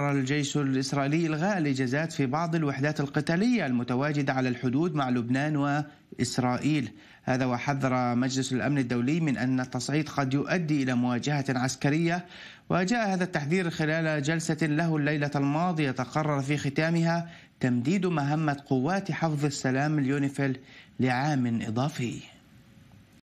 الجيش الإسرائيلي إلغاء الإجازات في بعض الوحدات القتالية المتواجدة على الحدود مع لبنان وإسرائيل هذا وحذر مجلس الأمن الدولي من أن التصعيد قد يؤدي إلى مواجهة عسكرية وجاء هذا التحذير خلال جلسة له الليلة الماضية تقرر في ختامها تمديد مهمة قوات حفظ السلام اليونيفيل لعام إضافي